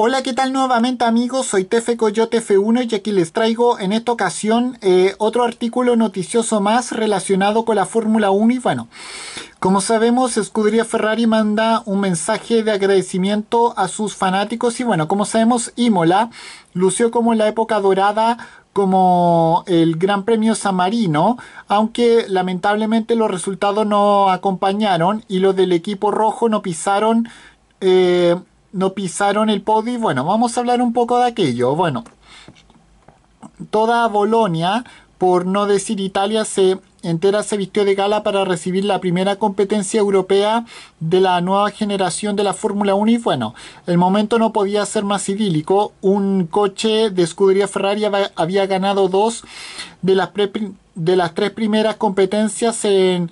Hola, ¿qué tal nuevamente amigos? Soy Tefe Coyote F1 y aquí les traigo en esta ocasión eh, otro artículo noticioso más relacionado con la Fórmula 1 y bueno, como sabemos, Escudería Ferrari manda un mensaje de agradecimiento a sus fanáticos y bueno, como sabemos, Imola lució como la época dorada como el Gran Premio samarino, aunque lamentablemente los resultados no acompañaron y los del equipo rojo no pisaron eh, no pisaron el podio y bueno, vamos a hablar un poco de aquello. Bueno, toda Bolonia, por no decir Italia, se entera se vistió de gala para recibir la primera competencia europea de la nueva generación de la Fórmula 1 y bueno, el momento no podía ser más idílico. Un coche de escudería Ferrari había ganado dos de las, de las tres primeras competencias en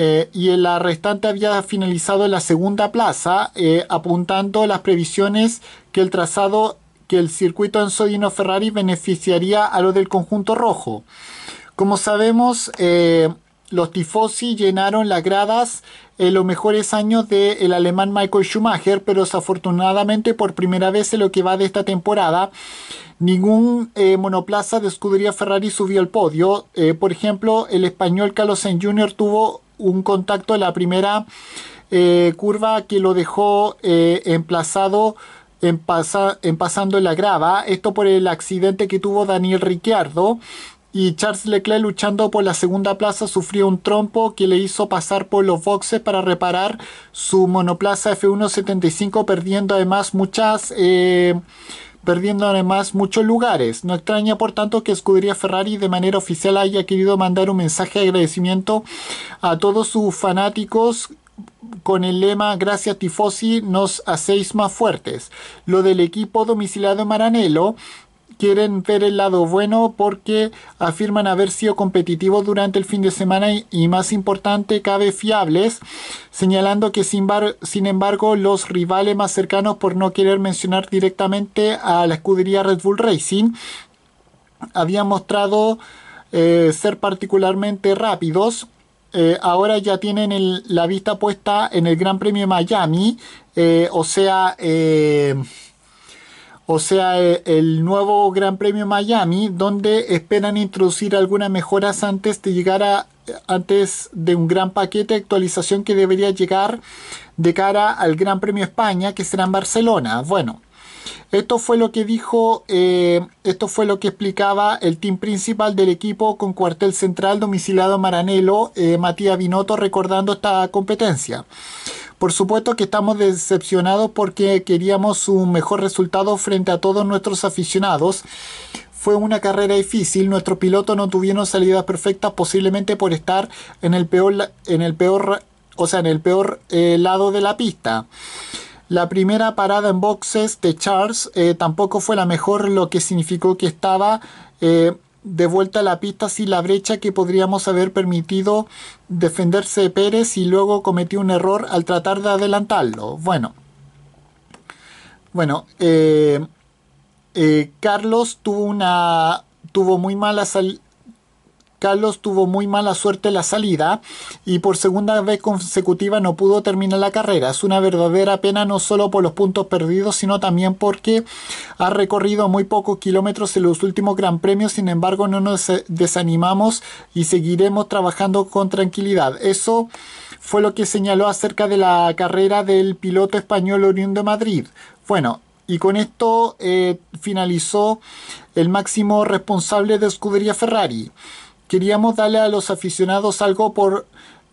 eh, y la restante había finalizado en la segunda plaza, eh, apuntando las previsiones que el trazado que el circuito Anzodino Ferrari beneficiaría a lo del conjunto rojo. Como sabemos, eh, los tifosi llenaron las gradas en los mejores años del alemán Michael Schumacher, pero desafortunadamente por primera vez en lo que va de esta temporada, ningún monoplaza de escudería Ferrari subió al podio. por ejemplo, el español Carlos Sainz Jr. tuvo un contacto en la primera eh, curva que lo dejó eh, emplazado en, en, pasando la grava. Esto por el accidente que tuvo Daniel Ricciardo. Y Charles Leclerc luchando por la segunda plaza sufrió un trompo que le hizo pasar por los boxes para reparar su monoplaza F175 perdiendo además muchas... Eh, perdiendo además muchos lugares. No extraña por tanto que Scuderia Ferrari de manera oficial haya querido mandar un mensaje de agradecimiento a todos sus fanáticos con el lema Gracias Tifosi nos hacéis más fuertes. Lo del equipo domiciliado en Maranello quieren ver el lado bueno porque afirman haber sido competitivos durante el fin de semana y, más importante, cabe fiables, señalando que sin, sin embargo los rivales más cercanos, por no querer mencionar directamente a la escudería Red Bull Racing, habían mostrado eh, ser particularmente rápidos. Eh, ahora ya tienen la vista puesta en el Gran Premio Miami, eh, o sea, o sea, eh, el nuevo Gran Premio Miami, donde esperan introducir algunas mejoras antes de llegar a antes de un gran paquete de actualización que debería llegar de cara al Gran Premio España, que será en Barcelona. Bueno, esto fue lo que dijo, eh, esto fue lo que explicaba el team principal del equipo con cuartel central domiciliado Maranelo, eh, Matías Binotto, recordando esta competencia. Por supuesto que estamos decepcionados porque queríamos un mejor resultado frente a todos nuestros aficionados. Fue una carrera difícil, nuestros pilotos no tuvieron salidas perfectas posiblemente por estar en el peor, en el peor, o sea, en el peor eh, lado de la pista. La primera parada en boxes de Charles eh, tampoco fue la mejor, lo que significó que estaba eh, de vuelta a la pista sin la brecha que podríamos haber permitido defenderse Pérez y luego cometió un error al tratar de adelantarlo. Bueno, bueno, eh, eh, Carlos tuvo una tuvo muy mala salida. Carlos tuvo muy mala suerte la salida y por segunda vez consecutiva no pudo terminar la carrera. Es una verdadera pena no solo por los puntos perdidos, sino también porque ha recorrido muy pocos kilómetros en los últimos Gran Premios. Sin embargo, no nos desanimamos y seguiremos trabajando con tranquilidad. Eso fue lo que señaló acerca de la carrera del piloto español oriundo de Madrid. Bueno, y con esto eh, finalizó el máximo responsable de escudería Ferrari. Queríamos darle a los aficionados algo por,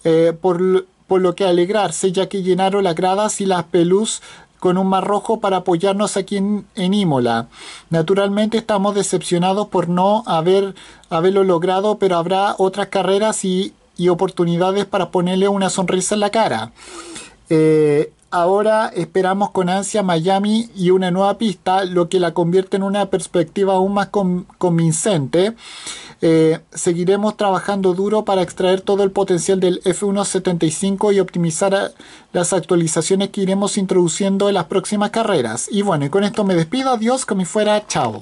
eh, por, lo que alegrarse, ya que llenaron las gradas y las pelus con un mar rojo para apoyarnos aquí en, en, Imola. Naturalmente estamos decepcionados por no haber, haberlo logrado, pero habrá otras carreras y, y oportunidades para ponerle una sonrisa en la cara. Eh, Ahora esperamos con ansia Miami y una nueva pista, lo que la convierte en una perspectiva aún más convincente. Eh, seguiremos trabajando duro para extraer todo el potencial del F175 y optimizar las actualizaciones que iremos introduciendo en las próximas carreras. Y bueno, con esto me despido. Adiós, como fuera. Chao.